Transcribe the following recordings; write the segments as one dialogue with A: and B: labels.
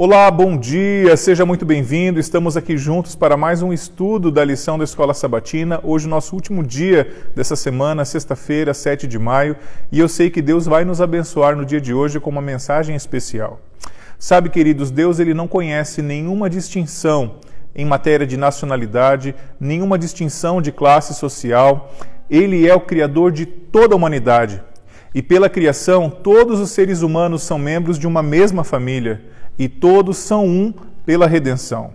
A: Olá, bom dia, seja muito bem-vindo. Estamos aqui juntos para mais um estudo da lição da Escola Sabatina. Hoje, nosso último dia dessa semana, sexta-feira, 7 de maio, e eu sei que Deus vai nos abençoar no dia de hoje com uma mensagem especial. Sabe, queridos, Deus ele não conhece nenhuma distinção em matéria de nacionalidade, nenhuma distinção de classe social. Ele é o Criador de toda a humanidade. E pela criação, todos os seres humanos são membros de uma mesma família, e todos são um pela redenção.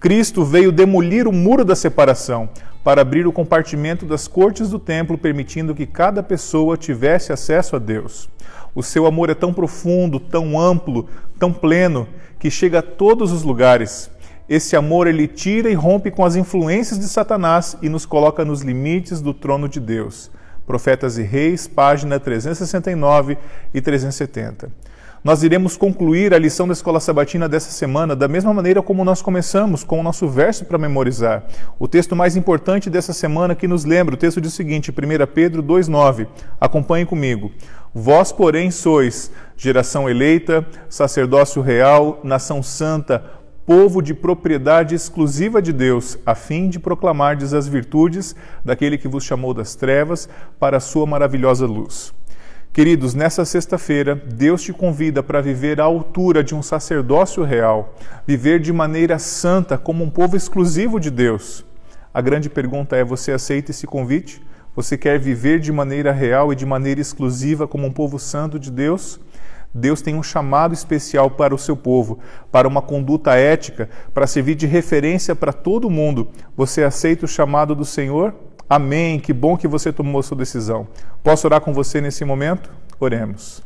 A: Cristo veio demolir o muro da separação, para abrir o compartimento das cortes do templo, permitindo que cada pessoa tivesse acesso a Deus. O seu amor é tão profundo, tão amplo, tão pleno, que chega a todos os lugares. Esse amor ele tira e rompe com as influências de Satanás e nos coloca nos limites do trono de Deus. Profetas e Reis, página 369 e 370. Nós iremos concluir a lição da escola sabatina dessa semana da mesma maneira como nós começamos, com o nosso verso para memorizar. O texto mais importante dessa semana que nos lembra, o texto diz o seguinte, 1 Pedro 2,9. Acompanhe comigo. Vós, porém, sois geração eleita, sacerdócio real, nação santa, povo de propriedade exclusiva de Deus, a fim de proclamardes as virtudes daquele que vos chamou das trevas para a sua maravilhosa luz. Queridos, nessa sexta-feira, Deus te convida para viver à altura de um sacerdócio real, viver de maneira santa como um povo exclusivo de Deus. A grande pergunta é: você aceita esse convite? Você quer viver de maneira real e de maneira exclusiva como um povo santo de Deus? Deus tem um chamado especial para o seu povo, para uma conduta ética, para servir de referência para todo mundo. Você aceita o chamado do Senhor? Amém. Que bom que você tomou sua decisão. Posso orar com você nesse momento? Oremos.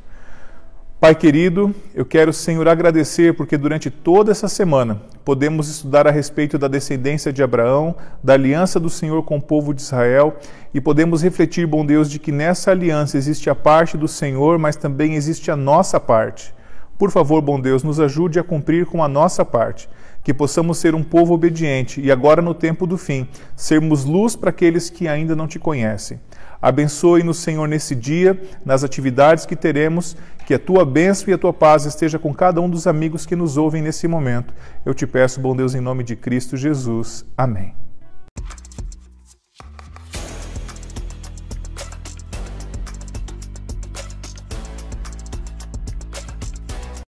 A: Pai querido, eu quero, Senhor, agradecer porque durante toda essa semana podemos estudar a respeito da descendência de Abraão, da aliança do Senhor com o povo de Israel e podemos refletir, bom Deus, de que nessa aliança existe a parte do Senhor, mas também existe a nossa parte. Por favor, bom Deus, nos ajude a cumprir com a nossa parte, que possamos ser um povo obediente e agora no tempo do fim, sermos luz para aqueles que ainda não te conhecem. Abençoe-nos, Senhor, nesse dia, nas atividades que teremos, que a tua bênção e a tua paz esteja com cada um dos amigos que nos ouvem nesse momento. Eu te peço, bom Deus, em nome de Cristo Jesus. Amém.